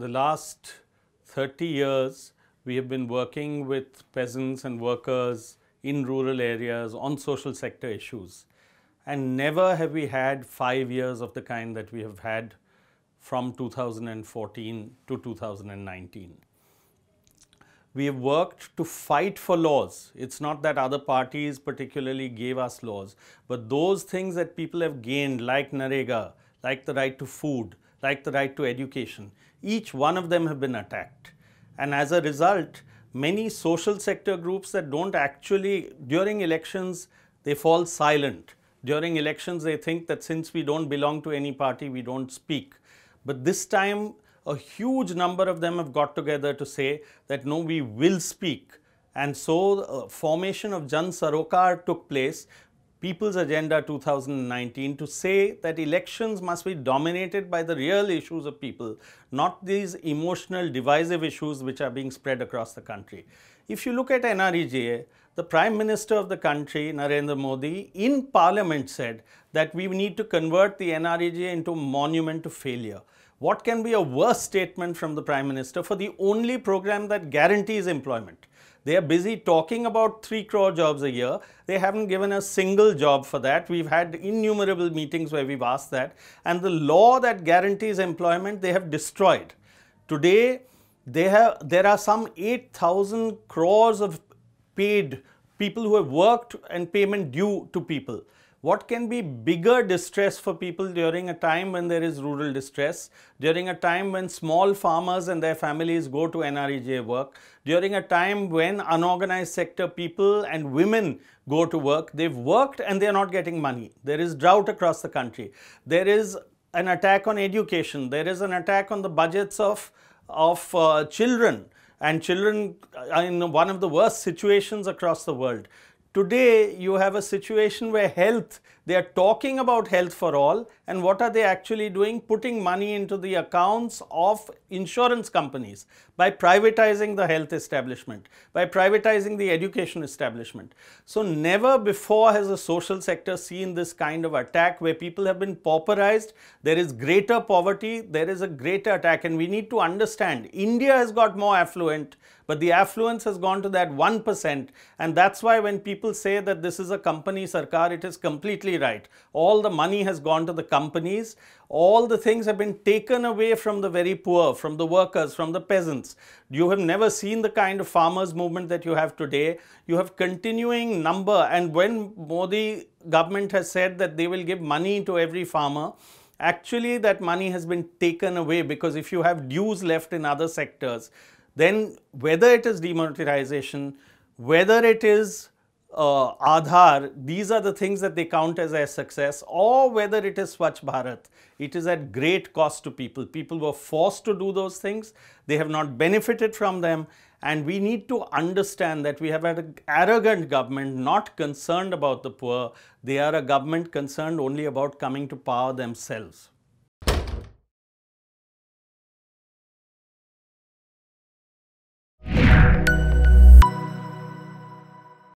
the last 30 years, we have been working with peasants and workers in rural areas on social sector issues. And never have we had five years of the kind that we have had from 2014 to 2019. We have worked to fight for laws. It's not that other parties particularly gave us laws, but those things that people have gained, like Narega, like the right to food, like the right to education, each one of them have been attacked. And as a result, many social sector groups that don't actually, during elections, they fall silent. During elections, they think that since we don't belong to any party, we don't speak. But this time, a huge number of them have got together to say that no, we will speak. And so, uh, formation of Jan Sarokar took place, People's Agenda 2019 to say that elections must be dominated by the real issues of people, not these emotional divisive issues which are being spread across the country. If you look at NREJA, the Prime Minister of the country, Narendra Modi, in Parliament said that we need to convert the NREJA into a monument to failure. What can be a worse statement from the Prime Minister for the only program that guarantees employment? They are busy talking about 3 crore jobs a year. They haven't given a single job for that. We've had innumerable meetings where we've asked that. And the law that guarantees employment, they have destroyed. Today, they have, there are some 8,000 crores of paid people who have worked and payment due to people what can be bigger distress for people during a time when there is rural distress, during a time when small farmers and their families go to NREJ work, during a time when unorganized sector people and women go to work, they've worked and they're not getting money. There is drought across the country. There is an attack on education. There is an attack on the budgets of, of uh, children and children are in one of the worst situations across the world today you have a situation where health, they are talking about health for all and what are they actually doing? Putting money into the accounts of insurance companies by privatizing the health establishment, by privatizing the education establishment. So never before has the social sector seen this kind of attack where people have been pauperized, there is greater poverty, there is a greater attack and we need to understand India has got more affluent but the affluence has gone to that 1%. And that's why when people say that this is a company sarkar, it is completely right. All the money has gone to the companies. All the things have been taken away from the very poor, from the workers, from the peasants. You have never seen the kind of farmers movement that you have today. You have continuing number. And when Modi government has said that they will give money to every farmer, actually that money has been taken away because if you have dues left in other sectors, then whether it is demonetization, whether it is uh, Aadhaar, these are the things that they count as a success, or whether it is Swachh Bharat, it is at great cost to people. People were forced to do those things, they have not benefited from them, and we need to understand that we have had an arrogant government not concerned about the poor, they are a government concerned only about coming to power themselves.